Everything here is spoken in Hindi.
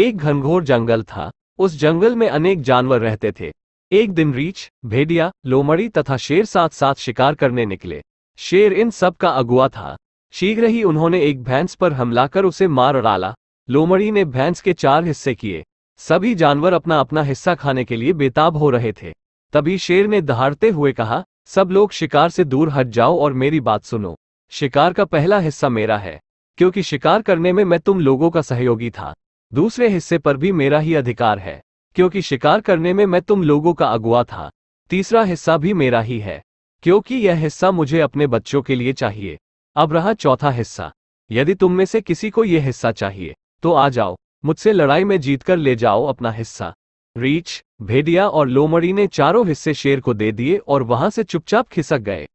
एक घनघोर जंगल था उस जंगल में अनेक जानवर रहते थे एक दिन रीछ भेड़िया लोमड़ी तथा शेर साथ साथ शिकार करने निकले शेर इन सब का अगुआ था शीघ्र ही उन्होंने एक भैंस पर हमला कर उसे मार डाला लोमड़ी ने भैंस के चार हिस्से किए सभी जानवर अपना अपना हिस्सा खाने के लिए बेताब हो रहे थे तभी शेर ने दहाड़ते हुए कहा सब लोग शिकार से दूर हट जाओ और मेरी बात सुनो शिकार का पहला हिस्सा मेरा है क्योंकि शिकार करने में मैं तुम लोगों का सहयोगी था दूसरे हिस्से पर भी मेरा ही अधिकार है क्योंकि शिकार करने में मैं तुम लोगों का अगुआ था तीसरा हिस्सा भी मेरा ही है क्योंकि यह हिस्सा मुझे अपने बच्चों के लिए चाहिए अब रहा चौथा हिस्सा यदि तुम में से किसी को यह हिस्सा चाहिए तो आ जाओ मुझसे लड़ाई में जीतकर ले जाओ अपना हिस्सा रीच भेड़िया और लोमड़ी ने चारों हिस्से शेर को दे दिए और वहां से चुपचाप खिसक गए